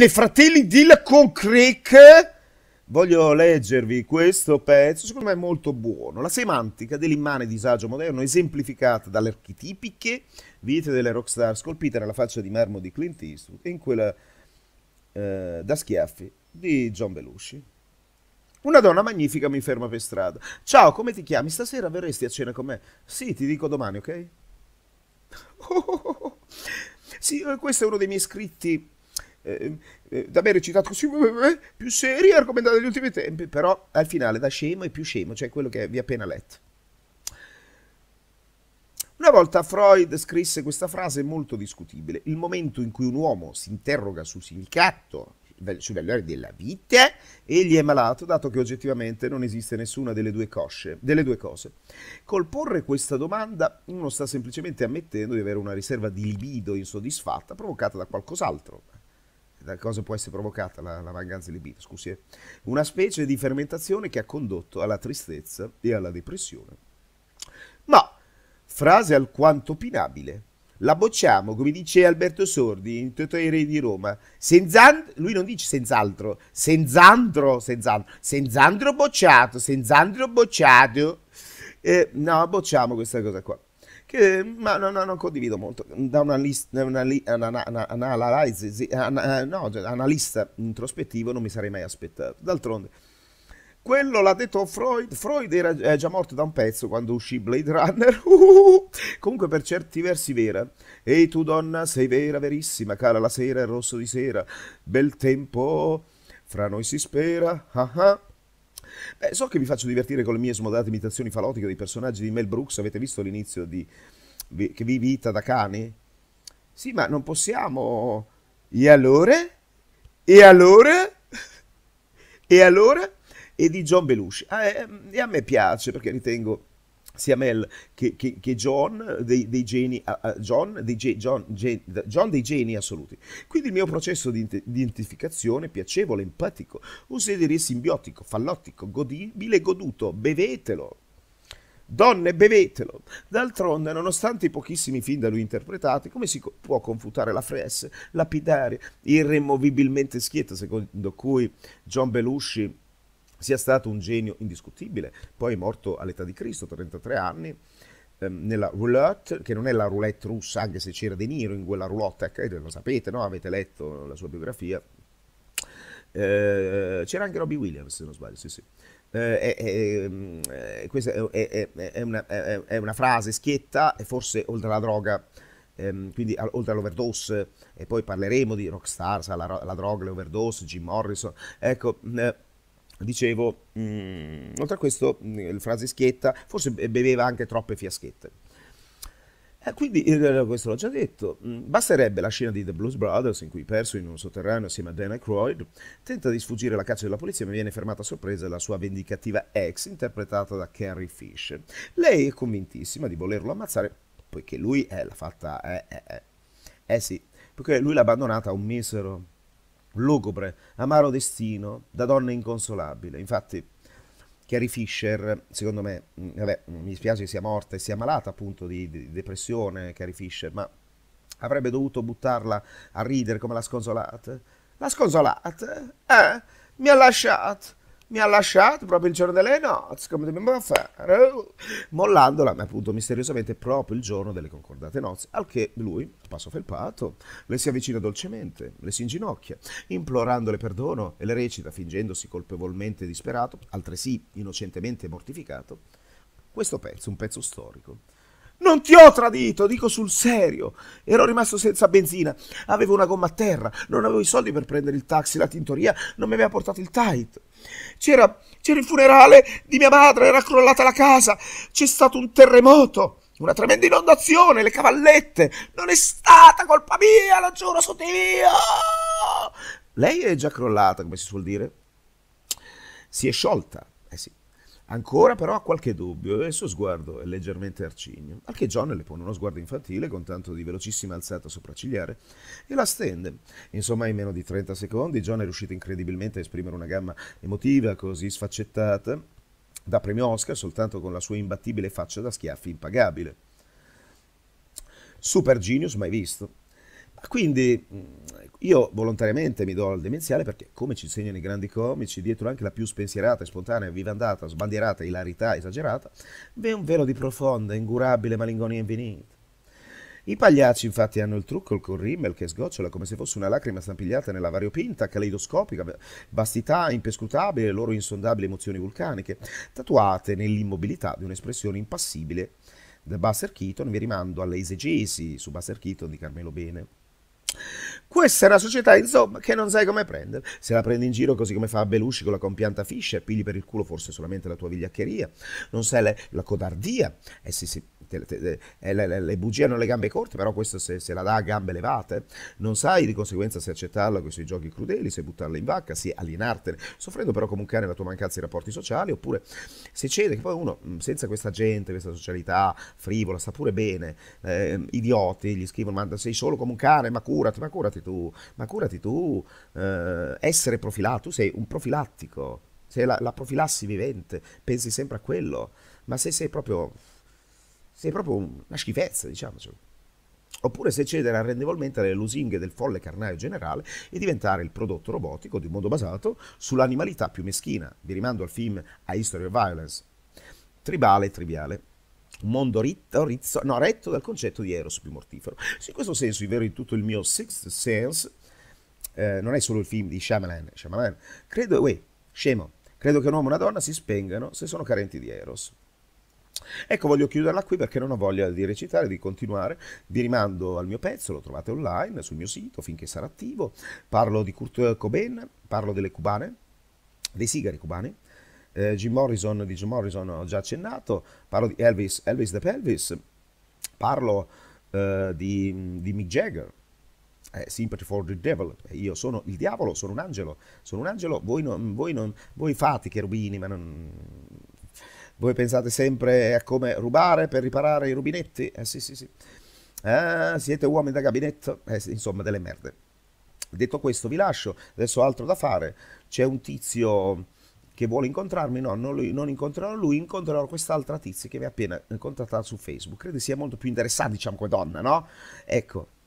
dei fratelli con Crick. Voglio leggervi questo pezzo, secondo me è molto buono. La semantica dell'immane disagio moderno, esemplificata dalle archetipiche vite delle rockstar scolpite nella faccia di marmo di Clint Eastwood e in quella eh, da schiaffi di John Belushi. Una donna magnifica mi ferma per strada. Ciao, come ti chiami? Stasera verresti a cena con me? Sì, ti dico domani, ok? Oh, oh, oh. Sì, eh, questo è uno dei miei scritti da me recitato così più serie e argomentata degli ultimi tempi, però al finale da scemo e più scemo, cioè quello che vi ho appena letto. Una volta Freud scrisse questa frase molto discutibile, il momento in cui un uomo si interroga sul significato, sui valori della vita, egli è malato dato che oggettivamente non esiste nessuna delle due, cosce, delle due cose. Col porre questa domanda uno sta semplicemente ammettendo di avere una riserva di libido insoddisfatta provocata da qualcos'altro, da cosa può essere provocata la, la mancanza di libido, scusi, eh? una specie di fermentazione che ha condotto alla tristezza e alla depressione. Ma, frase alquanto opinabile, la bocciamo, come dice Alberto Sordi in Totò i Re di Roma, senz'altro, lui non dice senz'altro, senz'altro, senz'altro, senz'altro bocciato, senz'altro bocciato, eh, no, bocciamo questa cosa qua che ma no, no, non condivido molto. Da una, list, una, analista introspettivo non mi sarei mai aspettato. D'altronde, quello l'ha detto Freud. Freud era già morto da un pezzo quando uscì Blade Runner. comunque, per certi versi, vera. Ehi tu, donna, sei vera, verissima. Cara la sera, è rosso di sera. Bel tempo, fra noi si spera. Ah ah. Beh, so che vi faccio divertire con le mie smodate imitazioni falotiche dei personaggi di Mel Brooks. Avete visto l'inizio di Che vi vita da cani? Sì, ma non possiamo. E allora? E allora? E allora? E di John Belushi. Ah, eh, mm, e a me piace perché ritengo sia Mel che, che, che John, dei, dei geni, uh, John, dei ge, John, ge, John, dei geni assoluti. Quindi il mio processo di identificazione piacevole, empatico, oserei dire simbiotico, fallottico, godibile, goduto, bevetelo. Donne, bevetelo! D'altronde, nonostante i pochissimi film da lui interpretati, come si co- può confutare la fresse lapidaria, irremovibilmente schietta, secondo cui John Belushi sia stato un genio indiscutibile, poi morto all'età di Cristo, 33 anni, ehm, nella roulette, che non è la roulette russa, anche se c'era De Niro in quella roulotte, ecco, eh, lo sapete, no? avete letto la sua biografia. Eh, c'era anche Robbie Williams, se non sbaglio, sì sì. Eh, ehm, eh, questa è, è, una, è, una, frase schietta e forse oltre alla droga ehm, quindi oltre all'overdose, e poi parleremo di rockstar, la, la droga, le overdose, Jim Morrison, ecco, eh, dicevo, mh, mm, oltre a questo, mm, la frase schietta, forse beveva anche troppe fiaschette. Eh, quindi, eh, eh, questo l'ho già detto, mm, basterebbe la scena di The Blues Brothers in cui perso in un sotterraneo assieme a Dan Aykroyd tenta di sfuggire alla caccia della polizia ma viene fermata a sorpresa la sua vendicativa ex interpretata da Carrie Fish. Lei è convintissima di volerlo ammazzare poiché lui è la fatta... Eh, eh, eh. eh sì, perché lui l'ha abbandonata a un misero lugubre, amaro destino da donna inconsolabile. Infatti, Carrie Fisher, secondo me, mm, vabbè, mm, mi spiace che sia morta e sia malata appunto di, di depressione, Carrie Fisher, ma avrebbe dovuto buttarla a ridere come la sconsolata. La sconsolata? Eh? Mi ha lasciato! mi ha lasciato proprio il giorno delle nozze, come dobbiamo fare? Mollandola, ma appunto misteriosamente proprio il giorno delle concordate nozze, al che lui, a passo felpato, le si avvicina dolcemente, le si inginocchia, implorandole perdono e le recita, fingendosi colpevolmente disperato, altresì innocentemente mortificato, questo pezzo, un pezzo storico non ti ho tradito, dico sul serio. Ero rimasto senza benzina, avevo una gomma a terra, non avevo i soldi per prendere il taxi, la tintoria non mi aveva portato il tight. C'era, c'era il funerale di mia madre, era crollata la casa, c'è stato un terremoto, una tremenda inondazione, le cavallette. Non è stata colpa mia, lo giuro su Dio! Lei è già crollata, come si suol dire. Si è sciolta, eh sì. Ancora però ha qualche dubbio e il suo sguardo è leggermente arcigno, al che John le pone uno sguardo infantile con tanto di velocissima alzata sopraccigliare e la stende. Insomma, in meno di 30 secondi John è riuscito incredibilmente a esprimere una gamma emotiva così sfaccettata da premio Oscar soltanto con la sua imbattibile faccia da schiaffi impagabile. Super genius mai visto. Quindi mm, io volontariamente mi do al demenziale perché, come ci insegnano i grandi comici, dietro anche la più spensierata, spontanea, vivandata, sbandierata, ilarità esagerata, v'è un velo di profonda, ingurabile malingonia infinita. I pagliacci infatti hanno il trucco col rimmel che sgocciola come se fosse una lacrima stampigliata nella variopinta, caleidoscopica vastità impescrutabile, le loro insondabili emozioni vulcaniche, tatuate nell'immobilità di un'espressione impassibile da Buster Keaton. Vi rimando alle esegesi su Buster Keaton di Carmelo Bene. Questa è una società, insomma, che non sai come prendere. Se la prendi in giro così come fa Belushi con la compianta Fischer, pigli per il culo forse solamente la tua vigliaccheria. Non sai la, codardia. Eh sì, sì te, te, te, eh, le, le, le, bugie hanno le gambe corte, però questo se, se, la dà a gambe levate, non sai di conseguenza se accettarla con i suoi giochi crudeli, se buttarla in vacca, se alienartene, soffrendo però come un cane la tua mancanza di rapporti sociali, oppure se cede che poi uno mm, senza questa gente, questa socialità frivola, sta pure bene, eh, idioti, gli scrivono ma sei solo come un cane, ma curati, ma curati tu, ma curati tu, eh, essere profilato, tu sei un profilattico, sei la, la profilassi vivente, pensi sempre a quello, ma se sei proprio sei proprio una schifezza, diciamocelo. Cioè. Oppure se cedere arrendevolmente alle lusinghe del folle carnaio generale e diventare il prodotto robotico di un mondo basato sull'animalità più meschina. Vi rimando al film A History of Violence. Tribale e triviale. Un mondo ritto, rizzo, no, retto dal concetto di Eros più mortifero. in questo senso, è vero in tutto il mio Sixth Sense, eh, non è solo il film di Shyamalan, Shyamalan. Credo, uè, scemo, credo che un uomo e una donna si spengano se sono carenti di Eros. Ecco, voglio chiuderla qui perché non ho voglia di recitare, di continuare. Vi rimando al mio pezzo, lo trovate online sul mio sito finché sarà attivo. Parlo di Kurt Cobain, parlo delle cubane, dei sigari cubani. Eh, Jim Morrison, di Jim Morrison ho già accennato. Parlo di Elvis, Elvis the Pelvis. Parlo eh, di, di Mick Jagger, eh, sympathy for the Devil, eh, io sono il diavolo, sono un angelo, sono un angelo, voi, non, voi, non, voi fate cherubini, ma non, voi pensate sempre a come rubare per riparare i rubinetti? Eh sì, sì, sì. Eh, siete uomini da gabinetto? Eh, insomma, delle merde. Detto questo, vi lascio. Adesso ho altro da fare. C'è un tizio che vuole incontrarmi. No, non, lui, non incontrerò lui, incontrerò quest'altra tizia che mi ha appena contattato su Facebook. Credo sia molto più interessante, diciamo, come donna, no? Ecco,